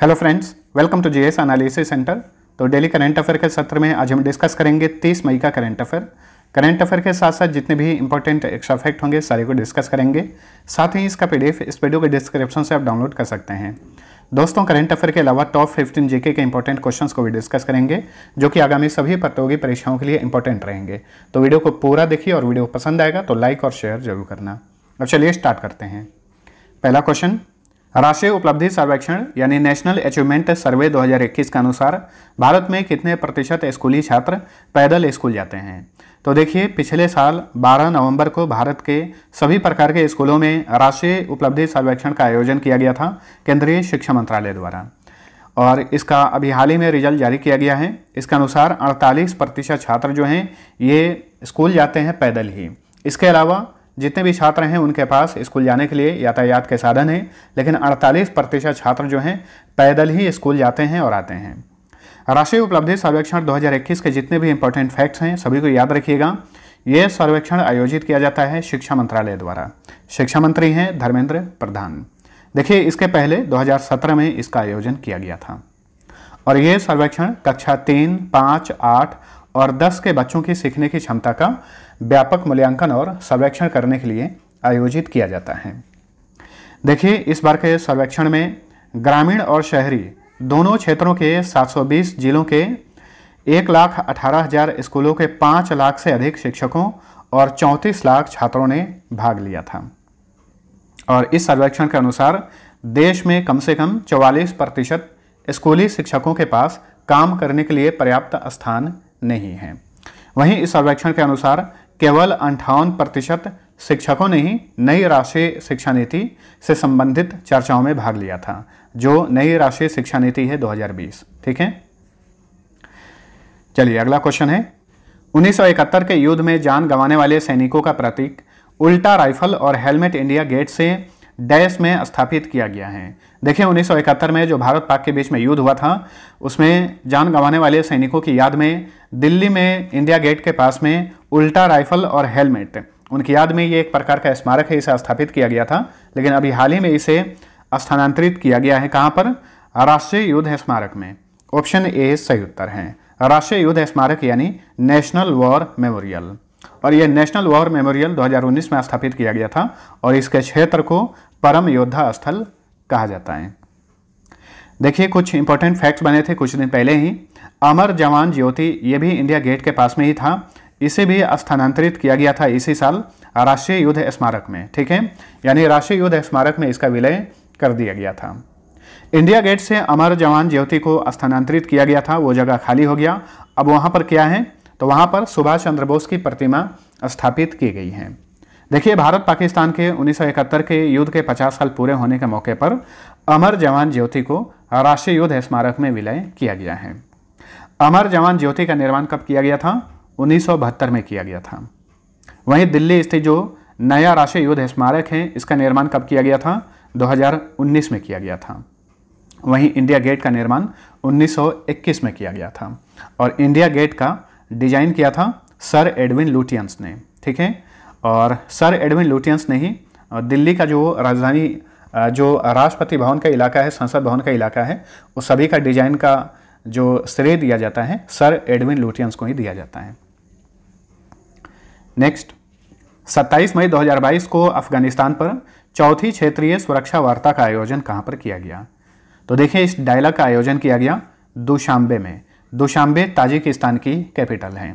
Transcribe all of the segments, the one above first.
hello friends welcome to GS analysis centre तो daily current affair के सत्र में आज हम डिस्कस करेंगे 30 मई का करंट अफेयर करंट अफेयर के साथ साथ जितने भी इंपॉर्टेंट एक्स्ट्रा फैक्ट होंगे सारे को डिस्कस करेंगे साथ ही इसका पीडीएफ इस वीडियो के डिस्क्रिप्शन से आप डाउनलोड कर सकते हैं दोस्तों करंट अफेयर के अलावा टॉप फिफ्टीन जीके के इंपॉर्टेंट क्वेश्चंस को भी डिस्कस करेंगे जो कि आगामी सभी प्रतियोगी परीक्षाओं के लिए इंपॉर्टेंट रहेंगे तो वीडियो को पूरा देखिए और वीडियो पसंद आएगा तो लाइक और शेयर जरूर करना अब चलिए स्टार्ट करते हैं पहला क्वेश्चन राष्ट्रीय उपलब्धि सर्वेक्षण यानी नेशनल अचीवमेंट सर्वे 2021 के अनुसार भारत में कितने प्रतिशत स्कूली छात्र पैदल स्कूल जाते हैं तो देखिए पिछले साल 12 नवंबर को भारत के सभी प्रकार के स्कूलों में राष्ट्रीय उपलब्धि सर्वेक्षण का आयोजन किया गया था केंद्रीय शिक्षा मंत्रालय द्वारा और इसका अभी हाल ही में रिजल्ट जारी किया गया है इसके अनुसार अड़तालीस प्रतिशत छात्र जो हैं ये स्कूल जाते हैं पैदल ही इसके अलावा जितने भी छात्र हैं उनके पास स्कूल जाने के लिए यातायात के साधन हैं लेकिन 48 प्रतिशत छात्र जो हैं पैदल ही स्कूल जाते हैं और आते हैं राष्ट्रीय उपलब्धि सर्वेक्षण 2021 के जितने भी इंपॉर्टेंट फैक्ट्स हैं सभी को याद रखिएगा ये सर्वेक्षण आयोजित किया जाता है शिक्षा मंत्रालय द्वारा शिक्षा मंत्री हैं धर्मेंद्र प्रधान देखिए इसके पहले दो में इसका आयोजन किया गया था और ये सर्वेक्षण कक्षा तीन पाँच आठ और 10 के बच्चों की सीखने की क्षमता का व्यापक मूल्यांकन और सर्वेक्षण करने के लिए आयोजित किया जाता है देखिए इस बार के सर्वेक्षण में ग्रामीण और शहरी दोनों क्षेत्रों के 720 जिलों के एक लाख अठारह हजार स्कूलों के पाँच लाख से अधिक शिक्षकों और चौंतीस लाख छात्रों ने भाग लिया था और इस सर्वेक्षण के अनुसार देश में कम से कम 44 प्रतिशत स्कूली शिक्षकों के पास काम करने के लिए पर्याप्त स्थान नहीं है वहीं इस सर्वेक्षण के अनुसार केवल अंठावन प्रतिशत शिक्षकों ने ही नई राष्ट्रीय शिक्षा नीति से संबंधित चर्चाओं में भाग लिया था जो नई राष्ट्रीय शिक्षा नीति है 2020 ठीक है चलिए अगला क्वेश्चन है 1971 के युद्ध में जान गंवाने वाले सैनिकों का प्रतीक उल्टा राइफल और हेलमेट इंडिया गेट से डैश में स्थापित किया गया है देखिए 1971 में जो भारत पाक के बीच में युद्ध हुआ था उसमें जान गंवाने वाले सैनिकों की याद में दिल्ली में इंडिया गेट के पास में उल्टा राइफल और हेलमेट उनकी याद में ये एक प्रकार का स्मारक है इसे स्थापित किया गया था लेकिन अभी हाल ही में इसे स्थानांतरित किया गया है कहाँ पर राष्ट्रीय युद्ध स्मारक में ऑप्शन ए सही उत्तर है राष्ट्रीय युद्ध स्मारक यानी नेशनल वॉर मेमोरियल और यह नेशनल वॉर मेमोरियल 2019 में स्थापित किया गया था और इसके क्षेत्र को परम योद्धा स्थल कहा जाता है देखिए कुछ इंपॉर्टेंट फैक्ट्स बने थे कुछ दिन पहले ही अमर जवान ज्योति ये भी इंडिया गेट के पास में ही था इसे भी स्थानांतरित किया गया था इसी साल राष्ट्रीय युद्ध स्मारक में ठीक है यानी राष्ट्रीय युद्ध स्मारक में इसका विलय कर दिया गया था इंडिया गेट से अमर जवान ज्योति को स्थानांतरित किया गया था वो जगह खाली हो गया अब वहाँ पर क्या है तो वहाँ पर सुभाष चंद्र बोस की प्रतिमा स्थापित की गई है देखिए भारत पाकिस्तान के 1971 के युद्ध के 50 साल पूरे होने के मौके पर अमर जवान ज्योति को राष्ट्रीय युद्ध स्मारक में विलय किया गया है अमर जवान ज्योति का निर्माण कब किया गया था उन्नीस में किया गया था वहीं दिल्ली स्थित जो नया राष्ट्रीय युद्ध स्मारक है इसका निर्माण कब किया गया था 2019 में किया गया था वहीं इंडिया गेट का निर्माण 1921 में किया गया था और इंडिया गेट का डिजाइन किया था सर एडविन लुटियंस ने ठीक है और सर एडविन लुटियंस ने ही दिल्ली का जो राजधानी जो राष्ट्रपति भवन का इलाका है संसद भवन का इलाका है वो सभी का डिजाइन का जो श्रेय दिया जाता है सर एडविन लुटियंस को ही दिया जाता है नेक्स्ट 27 मई 2022 को अफगानिस्तान पर चौथी क्षेत्रीय सुरक्षा वार्ता का आयोजन कहाँ पर किया गया तो देखिए इस डायलॉग का आयोजन किया गया दुशांबे में दुशांबे ताजिकिस्तान की कैपिटल है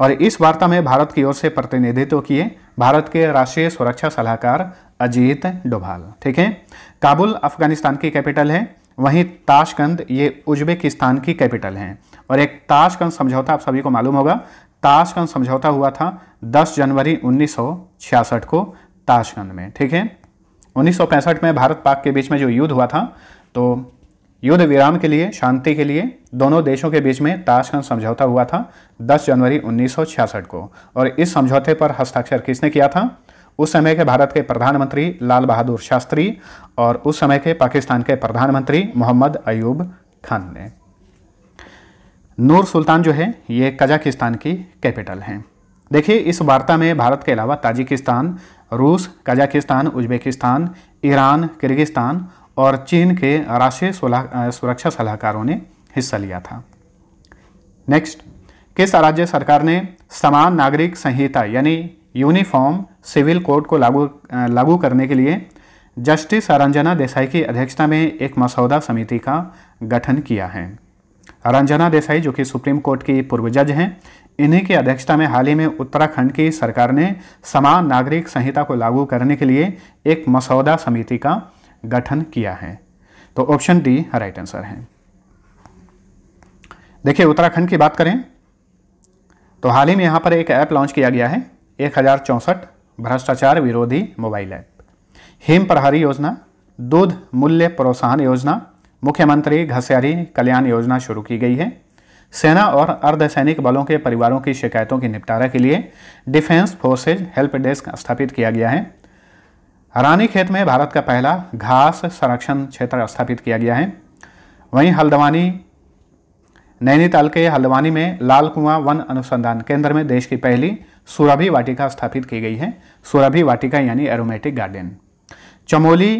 और इस वार्ता में भारत की ओर से प्रतिनिधित्व किए भारत के राष्ट्रीय सुरक्षा सलाहकार अजीत डोभाल ठीक है काबुल अफगानिस्तान की कैपिटल है वहीं ताशकंद ये उज्बेकिस्तान की कैपिटल है और एक ताशकंद समझौता आप सभी को मालूम होगा ताशकंद समझौता हुआ था 10 जनवरी 1966 को ताशकंद में ठीक है 1965 में भारत पाक के बीच में जो युद्ध हुआ था तो युद्ध विराम के लिए शांति के लिए दोनों देशों के बीच में ताशकंद समझौता हुआ था 10 जनवरी 1966 को और इस समझौते पर हस्ताक्षर किसने किया था उस समय के भारत के प्रधानमंत्री लाल बहादुर शास्त्री और उस समय के पाकिस्तान के प्रधानमंत्री मोहम्मद अयूब खान ने नूर सुल्तान जो है ये कजाकिस्तान की कैपिटल हैं देखिए इस वार्ता में भारत के अलावा ताजिकिस्तान रूस कजाकिस्तान उज्बेकिस्तान ईरान किर्गिस्तान और चीन के राष्ट्रीय सुरक्षा सलाहकारों ने हिस्सा लिया था नेक्स्ट किस राज्य सरकार ने समान नागरिक संहिता यानी यूनिफॉर्म सिविल कोड को लागू लागू करने के लिए जस्टिस रंजना देसाई की अध्यक्षता में एक मसौदा समिति का गठन किया है रंजना देसाई जो कि सुप्रीम कोर्ट की पूर्व जज हैं इन्हीं की अध्यक्षता में हाल ही में उत्तराखंड की सरकार ने समान नागरिक संहिता को लागू करने के लिए एक मसौदा समिति का गठन किया है तो ऑप्शन डी राइट आंसर है देखिए उत्तराखंड की बात करें तो हाल ही में यहां पर एक ऐप लॉन्च किया गया है एक हज़ार भ्रष्टाचार विरोधी मोबाइल ऐप हिम प्रहरी योजना दूध मूल्य प्रोत्साहन योजना मुख्यमंत्री घसियारी कल्याण योजना शुरू की गई है सेना और अर्धसैनिक बलों के परिवारों की शिकायतों के निपटारा के लिए डिफेंस फोर्सेज हेल्प डेस्क स्थापित किया गया है रानी खेत में भारत का पहला घास संरक्षण क्षेत्र स्थापित किया गया है वहीं हल्द्वानी नैनीताल के हल्द्वानी में लाल कुआं वन अनुसंधान केंद्र में देश की पहली सुरभि वाटिका स्थापित की गई है सुरभि वाटिका यानी एरोमेटिक गार्डन चमोली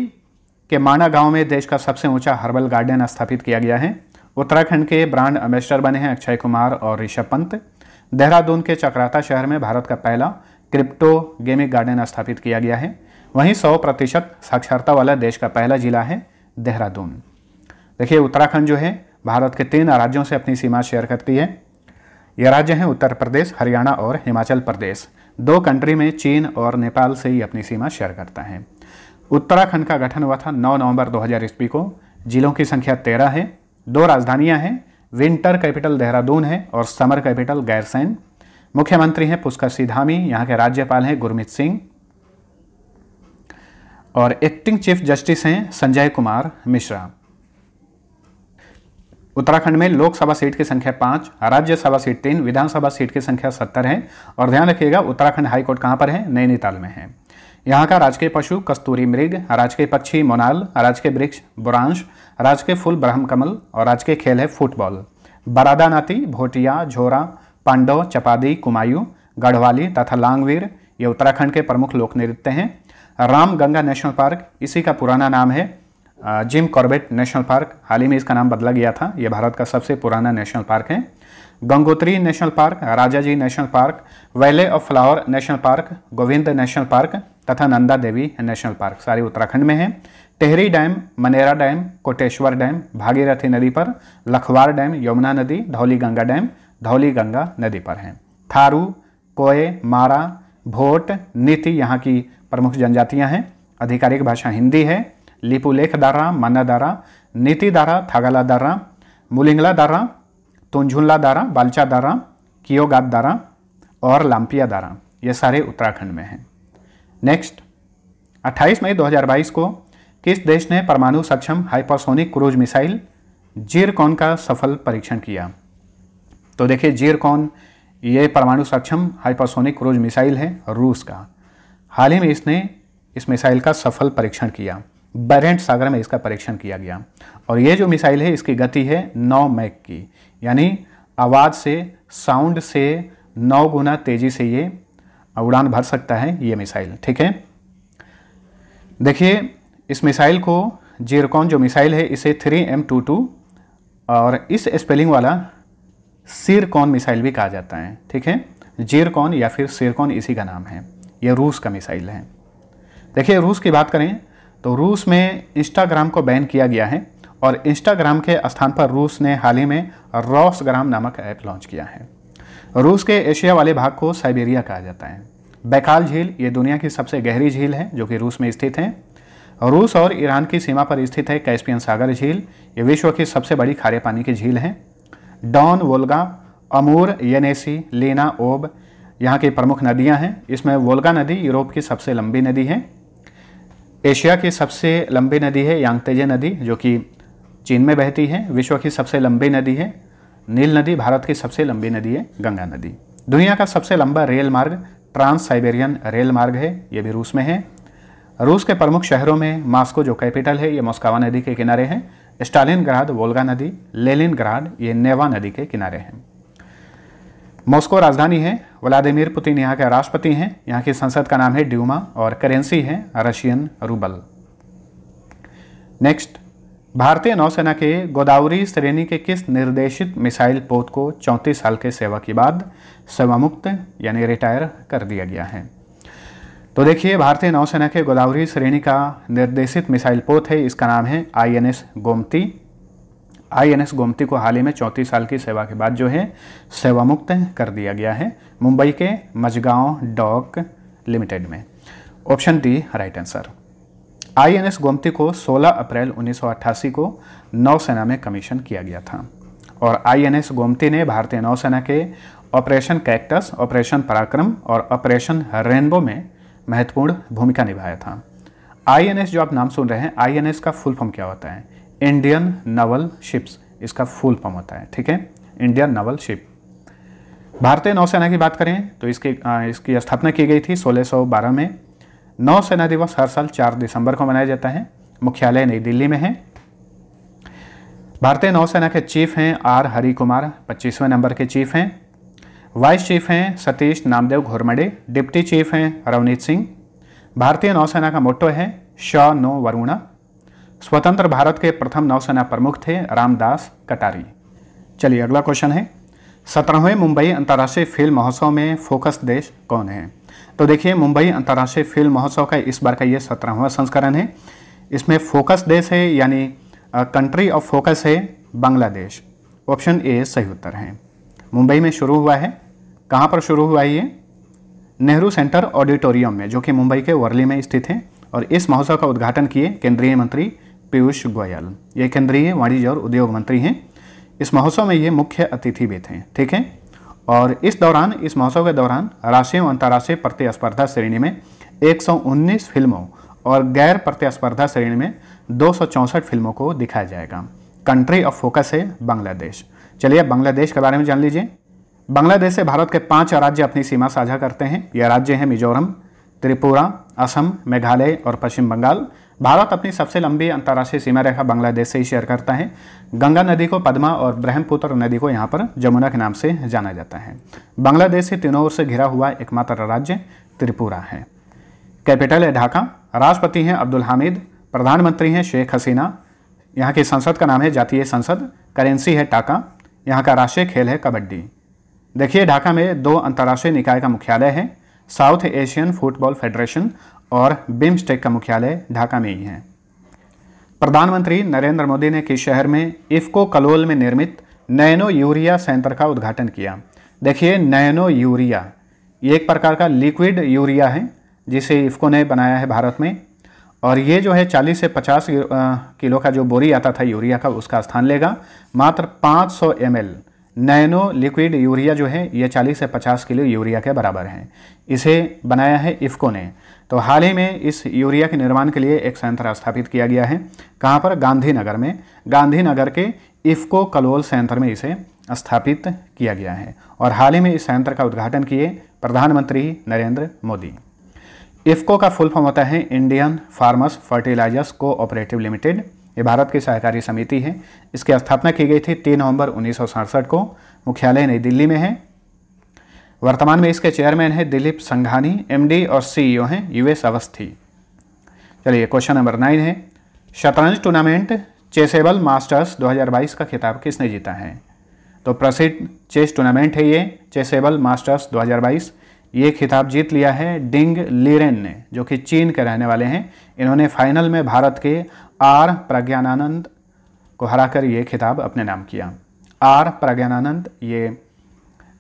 के माना गांव में देश का सबसे ऊंचा हर्बल गार्डन स्थापित किया गया है उत्तराखंड के ब्रांड एम्बेसडर बने हैं अक्षय कुमार और ऋषभ पंत देहरादून के चक्राता शहर में भारत का पहला क्रिप्टो गेमिक गार्डन स्थापित किया गया है वहीं 100 प्रतिशत साक्षरता वाला देश का पहला जिला है देहरादून देखिए उत्तराखंड जो है भारत के तीन राज्यों से अपनी सीमा शेयर करती है यह राज्य हैं उत्तर प्रदेश हरियाणा और हिमाचल प्रदेश दो कंट्री में चीन और नेपाल से ही अपनी सीमा शेयर करता है उत्तराखंड का गठन हुआ था 9 नवंबर 2000 ईस्वी को जिलों की संख्या तेरह है दो राजधानियां हैं विंटर कैपिटल देहरादून है और समर कैपिटल गैरसैन मुख्यमंत्री हैं पुष्कर सिधामी यहाँ के राज्यपाल हैं गुरमीत सिंह और एक्टिंग चीफ जस्टिस हैं संजय कुमार मिश्रा उत्तराखंड में लोकसभा सीट की संख्या पांच राज्यसभा सीट तीन विधानसभा सीट की संख्या सत्तर है और ध्यान रखिएगा उत्तराखंड हाईकोर्ट कहाँ पर है नैनीताल में है यहाँ का राजकीय पशु कस्तूरी मृग राजकीय पक्षी मोनाल राजकीय वृक्ष बुरांश राजकीय फूल कमल और राजकीय खेल है फुटबॉल बरादानाती भोटिया झोरा पांडव चपादी कुमायूं गढ़वाली तथा लांगवीर ये उत्तराखंड के प्रमुख लोक नृत्य हैं राम गंगा नेशनल पार्क इसी का पुराना नाम है जिम कॉर्बेट नेशनल पार्क हाल ही में इसका नाम बदला गया था यह भारत का सबसे पुराना नेशनल पार्क है Gangotri national park Raja ji national park valley of flower national park Govind national park तथा नंदा देवी नेशनल पार्क सारे उत्तराखंड में हैं Tehri dam Manera dam Koteshwar dam Bhagirathi नदी पर लखवार डैम यमुना नदी धौली गंगा डैम धौली गंगा नदी पर हैं थारू कोए मारा भोट नीति यहाँ की प्रमुख जनजातियाँ हैं आधिकारिक भाषा हिंदी है लिपुलेख दारा माना दारा नीति दारा थागाला दारा मुलिंगला दारा तुंझुला दारा बालचा दारा कियोगात दारा और लाम्पिया दारा ये सारे उत्तराखंड में हैं नेक्स्ट 28 मई 2022 को किस देश ने परमाणु सक्षम हाइपरसोनिक क्रूज मिसाइल जीरकॉन का सफल परीक्षण किया तो देखिए जीरकॉन ये परमाणु सक्षम हाइपरसोनिक क्रूज मिसाइल है रूस का हाल ही में इसने इस मिसाइल का सफल परीक्षण किया बैरेंट सागर में इसका परीक्षण किया गया और ये जो मिसाइल है इसकी गति है नौ मैक की यानी आवाज़ से साउंड से नौ गुना तेज़ी से ये उड़ान भर सकता है ये मिसाइल ठीक है देखिए इस मिसाइल को जीरकॉन जो मिसाइल है इसे थ्री एम टू टू और इस स्पेलिंग वाला सिरकॉन मिसाइल भी कहा जाता है ठीक है जीरकॉन या फिर सिरकॉन इसी का नाम है यह रूस का मिसाइल है देखिए रूस की बात करें तो रूस में इंस्टाग्राम को बैन किया गया है और इंस्टाग्राम के स्थान पर रूस ने हाल ही में रॉसग्राम नामक ऐप लॉन्च किया है रूस के एशिया वाले भाग को साइबेरिया कहा जाता है बैकाल झील ये दुनिया की सबसे गहरी झील है जो कि रूस में स्थित है रूस और ईरान की सीमा पर स्थित है कैस्पियन सागर झील ये विश्व की सबसे बड़ी खारे पानी की झील है डॉन वोल्गा अमूर यनेसी लेना ओब यहाँ की प्रमुख नदियाँ हैं इसमें वोल्गा नदी यूरोप की सबसे लंबी नदी है एशिया की सबसे लंबी नदी है यांगतेजे नदी जो कि चीन में बहती है विश्व की सबसे लंबी नदी है नील नदी भारत की सबसे लंबी नदी है गंगा नदी दुनिया का सबसे लंबा रेल मार्ग ट्रांस साइबेरियन रेल मार्ग है ये भी रूस में है रूस के प्रमुख शहरों में मास्को जो कैपिटल है ये मोस्कावा नदी के किनारे हैं स्टालिन ग्राद वोल्गा नदी लेलिन ग्राद ये नेवा नदी के किनारे हैं मॉस्को राजधानी है व्लादिमिर पुतिन यहाँ के राष्ट्रपति हैं यहाँ की संसद का नाम है ड्यूमा और करेंसी है रशियन रूबल नेक्स्ट भारतीय नौसेना के गोदावरी श्रेणी के किस निर्देशित मिसाइल पोत को 34 साल के सेवा के बाद सेवामुक्त यानी रिटायर कर दिया गया है तो देखिए भारतीय नौसेना के गोदावरी श्रेणी का निर्देशित मिसाइल पोत है इसका नाम है आईएनएस गोमती आईएनएस गोमती को हाल ही में चौंतीस साल की सेवा के बाद जो है सेवामुक्त कर दिया गया है मुंबई के मजगांव डॉक लिमिटेड में option D right answer INS Gomti को 16 अप्रैल 1988 को नौसेना में कमीशन किया गया था और एस गोमती ने भारतीय नौसेना के ऑपरेशन कैक्टस ऑपरेशन पराक्रम और ऑपरेशन रेनबो में महत्वपूर्ण भूमिका निभाया था आईएनएस जो आप नाम सुन रहे हैं आईएनएस का फुल फॉर्म क्या होता है इंडियन नवल शिप्स इसका फुल फॉर्म होता है ठीक है इंडियन नवल शिप भारतीय नौसेना की बात करें तो इसकी आ, इसकी स्थापना की गई थी 1612 में नौसेना दिवस हर साल 4 दिसंबर को मनाया जाता है मुख्यालय नई दिल्ली में है भारतीय नौसेना के चीफ हैं आर हरि कुमार पच्चीसवें नंबर के चीफ हैं वाइस चीफ हैं सतीश नामदेव घोरमड़े डिप्टी चीफ हैं रवनीत सिंह भारतीय नौसेना का मोटो है श नो वरुणा स्वतंत्र भारत के प्रथम नौसेना प्रमुख थे रामदास कटारी चलिए अगला क्वेश्चन है सत्रहवें मुंबई अंतर्राष्ट्रीय फिल्म महोत्सव में फोकस देश कौन है तो देखिए मुंबई अंतर्राष्ट्रीय फिल्म महोत्सव का इस बार का ये सत्रहवा संस्करण है इसमें फोकस देश है यानी कंट्री ऑफ फोकस है बांग्लादेश ऑप्शन ए सही उत्तर है मुंबई में शुरू हुआ है कहाँ पर शुरू हुआ है ये नेहरू सेंटर ऑडिटोरियम में जो कि मुंबई के वर्ली में स्थित है और इस महोत्सव का उद्घाटन किए केंद्रीय मंत्री पीयूष गोयल ये केंद्रीय वाणिज्य और उद्योग मंत्री हैं इस महोत्सव में ये मुख्य अतिथि भी थे ठीक है और इस दौरान इस महोत्सव के दौरान राष्ट्रीय और अंतर्राष्ट्रीय प्रतिस्पर्धा श्रेणी में 119 फिल्मों और गैर प्रतिस्पर्धा श्रेणी में दो फिल्मों को दिखाया जाएगा कंट्री ऑफ फोकस है बांग्लादेश चलिए बांग्लादेश के बारे में जान लीजिए बांग्लादेश से भारत के पांच राज्य अपनी सीमा साझा करते हैं यह राज्य हैं मिजोरम त्रिपुरा असम मेघालय और पश्चिम बंगाल भारत अपनी सबसे लंबी अंतर्राष्ट्रीय सीमा रेखा बांग्लादेश से ही शेयर करता है गंगा नदी को पद्मा और ब्रह्मपुत्र नदी को यहाँ पर जमुना के नाम से जाना जाता है बांग्लादेश से तीनों ओर से घिरा हुआ एकमात्र राज्य त्रिपुरा है कैपिटल है ढाका राष्ट्रपति हैं अब्दुल हामिद प्रधानमंत्री हैं शेख हसीना यहाँ की संसद का नाम है जातीय संसद करेंसी है टाका यहाँ का राष्ट्रीय खेल है कबड्डी देखिए ढाका में दो अंतर्राष्ट्रीय निकाय का मुख्यालय है साउथ एशियन फुटबॉल फेडरेशन और बिम्स्टेक का मुख्यालय ढाका में ही है प्रधानमंत्री नरेंद्र मोदी ने किस शहर में इफ्को कलोल में निर्मित नैनो यूरिया सेंटर का उद्घाटन किया देखिए नैनो यूरिया ये एक प्रकार का लिक्विड यूरिया है जिसे इफ्को ने बनाया है भारत में और ये जो है 40 से 50 किलो का जो बोरी आता था यूरिया का उसका स्थान लेगा मात्र 500 सौ नैनो लिक्विड यूरिया जो है ये 40 से 50 किलो यूरिया के बराबर है इसे बनाया है इफ्को ने तो हाल ही में इस यूरिया के निर्माण के लिए एक संयंत्र स्थापित किया गया है कहाँ पर गांधीनगर में गांधीनगर के इफ्को कलोल संयंत्र में इसे स्थापित किया गया है और हाल ही में इस संयंत्र का उद्घाटन किए प्रधानमंत्री नरेंद्र मोदी इफ्को का फुल फॉर्म होता है Indian farmers fertilisers cooperative limited ये भारत की सहकारी समिति है इसकी स्थापना की गई थी तीन नवंबर उन्नीस को मुख्यालय नई दिल्ली में है वर्तमान में इसके चेयरमैन हैं दिलीप संघानी एमडी और सीईओ हैं यूएस अवस्थी चलिए क्वेश्चन नंबर नाइन है शतरंज टूर्नामेंट चेसेबल मास्टर्स 2022 का खिताब किसने जीता है तो प्रसिद्ध चेस टूर्नामेंट है ये चेसेबल मास्टर्स 2022 ये खिताब जीत लिया है डिंग लिरेन ने जो कि चीन के रहने वाले हैं इन्होंने फाइनल में भारत के आर प्रज्ञानानंद को हराकर ये खिताब अपने नाम किया आर प्रज्ञानानंद ये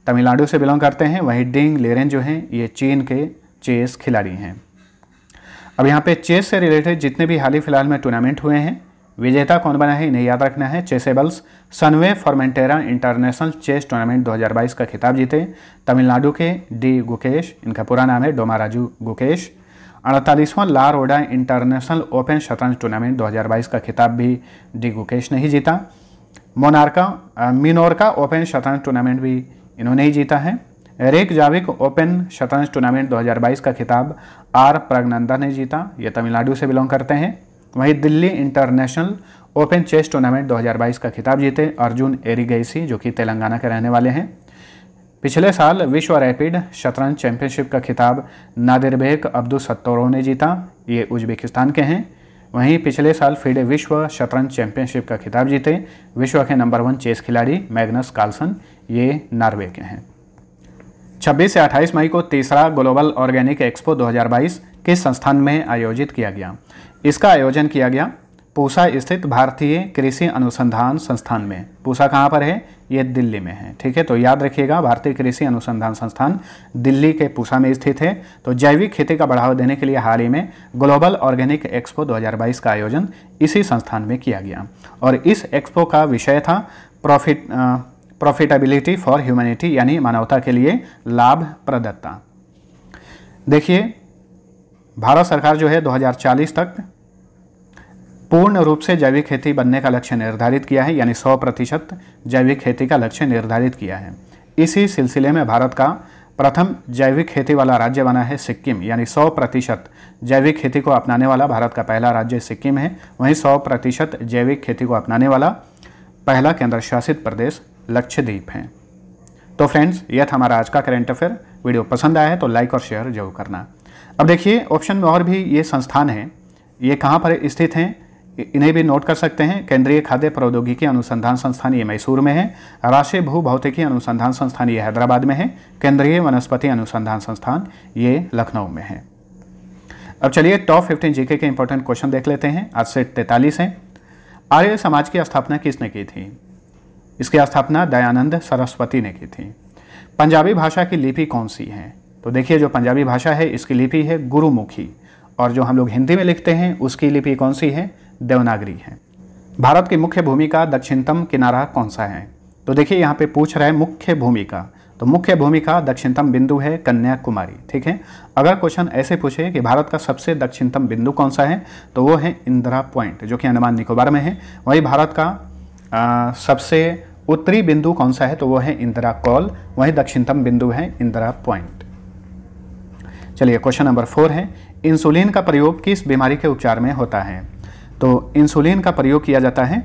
तमिलनाडु से बिलोंग करते हैं वहीं डिंग लेरेन जो हैं ये चीन के चेस खिलाड़ी हैं अब यहाँ पे चेस से रिलेटेड जितने भी हाल ही फिलहाल में टूर्नामेंट हुए हैं विजेता कौन बना है इन्हें याद रखना है Chessables Sunway Formentera international chess tournament 2022 का खिताब जीते तमिलनाडु के डी गुकेश इनका पूरा नाम है डोमा राजू गुकेश अड़तालीसवां लारोडा इंटरनेशनल ओपन शतरंज टूर्नामेंट 2022 का खिताब भी डी गुकेश ने ही जीता मोनार्का मिनोरका ओपन शतरंज टूर्नामेंट भी इन्होंने ही जीता है रेक जाविक ओपन शतरंज टूर्नामेंट 2022 का खिताब आर प्रगनंदा ने जीता ये तमिलनाडु से बिलोंग करते हैं वहीं Delhi international open chess tournament 2022 का खिताब जीते अर्जुन एरीगेसी जो कि तेलंगाना के रहने वाले हैं पिछले साल विश्व रैपिड शतरंज चैंपियनशिप का खिताब नादिरबेक अब्दुल सत्तोरो ने जीता ये उज्बेकिस्तान के हैं वहीं पिछले साल फीडे विश्व शतरंज चैंपियनशिप का खिताब जीते विश्व के नंबर वन चेस खिलाड़ी मैग्नस कार्लसन ये नॉर्वे के हैं 26 से 28 मई को तीसरा ग्लोबल ऑर्गेनिक एक्सपो 2022 किस संस्थान में आयोजित किया गया इसका आयोजन किया गया पूसा स्थित भारतीय कृषि अनुसंधान संस्थान में पूसा कहाँ पर है ये दिल्ली में है ठीक है तो याद रखिएगा भारतीय कृषि अनुसंधान संस्थान दिल्ली के पूसा में स्थित है तो जैविक खेती का बढ़ावा देने के लिए हाल ही में ग्लोबल ऑर्गेनिक एक्सपो 2022 का आयोजन इसी संस्थान में किया गया और इस एक्सपो का विषय था प्रॉफिट प्रॉफिटेबिलिटी फॉर ह्यूमैनिटी यानी मानवता के लिए लाभ प्रदत्ता देखिए भारत सरकार जो है 2040 तक पूर्ण रूप से जैविक खेती बनने का लक्ष्य निर्धारित किया है यानी 100 प्रतिशत जैविक खेती का लक्ष्य निर्धारित किया है इसी सिलसिले में भारत का प्रथम जैविक खेती वाला राज्य बना है सिक्किम यानी 100 प्रतिशत जैविक खेती को अपनाने वाला भारत का पहला राज्य सिक्किम है वहीं 100 प्रतिशत जैविक खेती को अपनाने वाला पहला केंद्र शासित प्रदेश लक्षद्वीप है तो फ्रेंड्स यह था हमारा आज का करेंट अफेयर वीडियो पसंद आया है तो लाइक और शेयर जरूर करना अब देखिए ऑप्शन में और भी ये संस्थान हैं ये कहाँ पर स्थित हैं इन्हें भी नोट कर सकते हैं केंद्रीय खाद्य प्रौद्योगिकी अनुसंधान संस्थान ये मैसूर में है राष्ट्रीय भू भौतिकी अनुसंधान संस्थान ये हैदराबाद में है केंद्रीय वनस्पति अनुसंधान संस्थान ये लखनऊ में है अब चलिए टॉप फिफ्टीन जीके के इंपॉर्टेंट क्वेश्चन देख लेते हैं आज से तैतालीस हैं आर्य समाज की स्थापना किसने की थी इसकी स्थापना दयानंद सरस्वती ने की थी पंजाबी भाषा की लिपि कौन सी है तो देखिए जो पंजाबी भाषा है इसकी लिपि है गुरुमुखी और जो हम लोग हिंदी में लिखते हैं उसकी लिपि कौन सी है देवनागरी है भारत की मुख्य भूमि का दक्षिणतम किनारा कौन सा है तो देखिए यहाँ पे पूछ रहा है मुख्य भूमिका तो मुख्य भूमिका दक्षिणतम बिंदु है कन्याकुमारी ठीक है अगर क्वेश्चन ऐसे पूछे कि भारत का सबसे दक्षिणतम बिंदु कौन सा है तो वो है इंदिरा पॉइंट जो कि अंडमान निकोबार में है वहीं भारत का आ, सबसे उत्तरी बिंदु कौन सा है तो वो है इंदिरा कॉल वहीं दक्षिणतम बिंदु है इंदिरा पॉइंट चलिए क्वेश्चन नंबर फोर है इंसुलिन का प्रयोग किस बीमारी के उपचार में होता है तो इंसुलिन का प्रयोग किया जाता है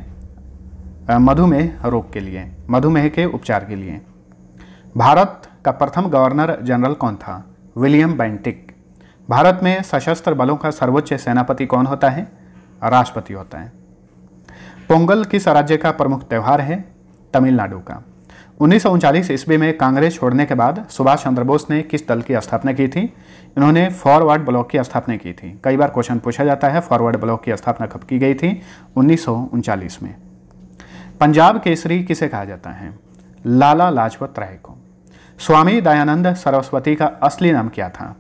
मधुमेह रोग के लिए मधुमेह के उपचार के लिए भारत का प्रथम गवर्नर जनरल कौन था विलियम बैंटिक भारत में सशस्त्र बलों का सर्वोच्च सेनापति कौन होता है राष्ट्रपति होता है पोंगल किस राज्य का प्रमुख त्यौहार है तमिलनाडु का उन्नीस ईस्वी में कांग्रेस छोड़ने के बाद सुभाष चंद्र बोस ने किस दल की स्थापना की थी इन्होंने फॉरवर्ड ब्लॉक की स्थापना की थी कई बार क्वेश्चन पूछा जाता है फॉरवर्ड ब्लॉक की स्थापना कब की गई थी उन्नीस में पंजाब केसरी किसे कहा जाता है लाला लाजपत राय को स्वामी दयानंद सरस्वती का असली नाम क्या था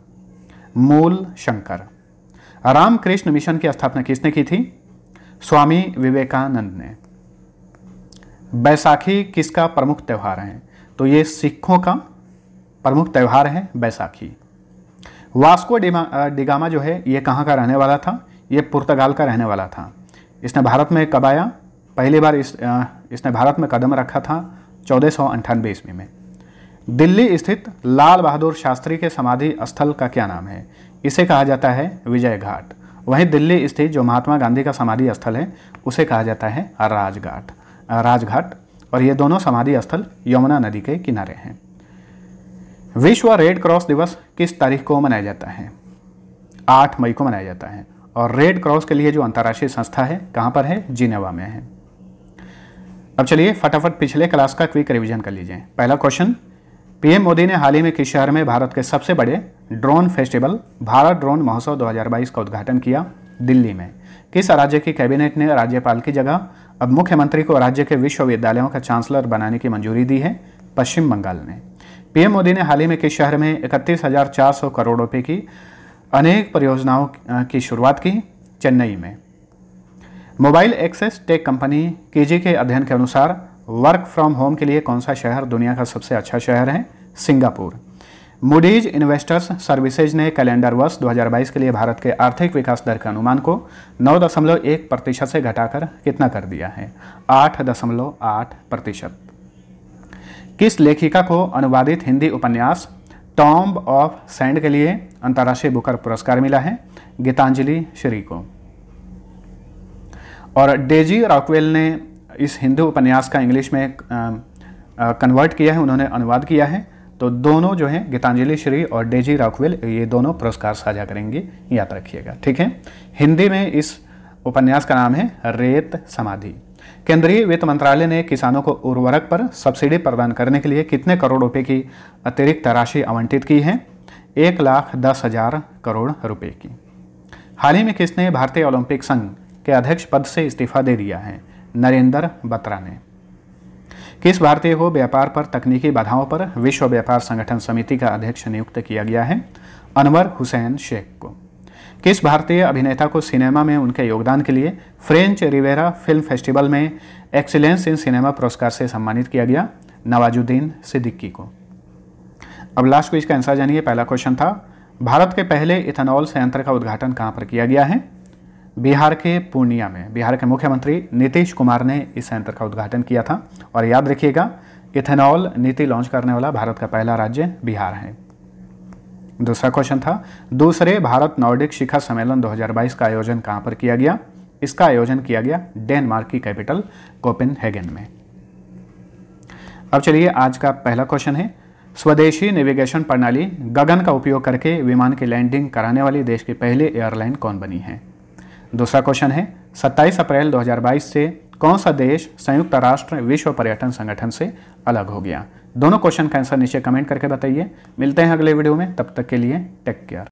मूल शंकर रामकृष्ण मिशन की स्थापना किसने की थी स्वामी विवेकानंद ने बैसाखी किसका प्रमुख त्यौहार है तो ये सिखों का प्रमुख त्यौहार है बैसाखी वास्को डिगामा जो है ये कहाँ का रहने वाला था ये पुर्तगाल का रहने वाला था इसने भारत में कब आया पहली बार इस इसने भारत में कदम रखा था चौदह सौ ईस्वी में दिल्ली स्थित लाल बहादुर शास्त्री के समाधि स्थल का क्या नाम है इसे कहा जाता है विजय घाट वहीं दिल्ली स्थित जो महात्मा गांधी का समाधि स्थल है उसे कहा जाता है राजघाट राजघाट और ये दोनों समाधि स्थल यमुना नदी के किनारे हैं विश्व रेड क्रॉस दिवस किस तारीख को मनाया जाता है आठ मई को मनाया जाता है और रेड क्रॉस के लिए जो अंतर्राष्ट्रीय संस्था है कहां पर है जिनेवा में है अब चलिए फटाफट पिछले क्लास का क्विक रिवीजन कर लीजिए पहला क्वेश्चन पीएम मोदी ने हाल ही में किस शहर में भारत के सबसे बड़े ड्रोन फेस्टिवल भारत ड्रोन महोत्सव 2022 का उद्घाटन किया दिल्ली में किस राज्य की कैबिनेट ने राज्यपाल की जगह अब मुख्यमंत्री को राज्य के विश्वविद्यालयों का चांसलर बनाने की मंजूरी दी है पश्चिम बंगाल ने पीएम मोदी ने हाल ही में किस शहर में इकतीस करोड़ रुपये की अनेक परियोजनाओं की शुरुआत की चेन्नई में mobile access tech company KG के अध्ययन के अनुसार वर्क फ्रॉम होम के लिए कौन सा शहर दुनिया का सबसे अच्छा शहर है सिंगापुर मूडीज इन्वेस्टर्स सर्विसेज ने कैलेंडर वर्ष 2022 के लिए भारत के आर्थिक विकास दर के अनुमान को 9.1 प्रतिशत से घटाकर कितना कर दिया है 8.8 प्रतिशत किस लेखिका को अनुवादित हिंदी उपन्यास टॉम्ब ऑफ सैंड के लिए अंतर्राष्ट्रीय बुकर पुरस्कार मिला है गीतांजलि श्री को और डेजी रॉकवेल ने इस हिंदू उपन्यास का इंग्लिश में कन्वर्ट किया है उन्होंने अनुवाद किया है तो दोनों जो हैं गीतांजलि श्री और डेजी राकवेल ये दोनों पुरस्कार साझा करेंगे याद रखिएगा ठीक है हिंदी में इस उपन्यास का नाम है रेत समाधि केंद्रीय वित्त मंत्रालय ने किसानों को उर्वरक पर सब्सिडी प्रदान करने के लिए कितने करोड़ रुपए की अतिरिक्त राशि आवंटित की है एक लाख दस हजार करोड़ रुपए की हाल ही में किसने भारतीय ओलंपिक संघ के अध्यक्ष पद से इस्तीफा दे दिया है नरेंद्र बत्रा ने किस भारतीय को व्यापार पर तकनीकी बाधाओं पर विश्व व्यापार संगठन समिति का अध्यक्ष नियुक्त किया गया है अनवर हुसैन शेख को किस भारतीय अभिनेता को सिनेमा में उनके योगदान के लिए फ्रेंच रिवेरा फिल्म फेस्टिवल में एक्सीलेंस इन सिनेमा पुरस्कार से सम्मानित किया गया नवाजुद्दीन सिद्दीकी को अब लास्ट क्वेश्चन का आंसर जानिए पहला क्वेश्चन था भारत के पहले इथेनॉल संयंत्र का उद्घाटन कहां पर किया गया है बिहार के पूर्णिया में बिहार के मुख्यमंत्री नीतीश कुमार ने इस सेंटर का उद्घाटन किया था और याद रखिएगा इथेनॉल नीति लॉन्च करने वाला भारत का पहला राज्य बिहार है दूसरा क्वेश्चन था दूसरे भारत नॉर्डिक शिखर सम्मेलन 2022 का आयोजन कहाँ पर किया गया इसका आयोजन किया गया डेनमार्क की कैपिटल कोपिन में अब चलिए आज का पहला क्वेश्चन है स्वदेशी नेविगेशन प्रणाली गगन का उपयोग करके विमान की लैंडिंग कराने वाली देश की पहली एयरलाइन कौन बनी है दूसरा क्वेश्चन है 27 अप्रैल 2022 से कौन सा देश संयुक्त राष्ट्र विश्व पर्यटन संगठन से अलग हो गया दोनों क्वेश्चन का आंसर नीचे कमेंट करके बताइए मिलते हैं अगले वीडियो में तब तक के लिए टेक केयर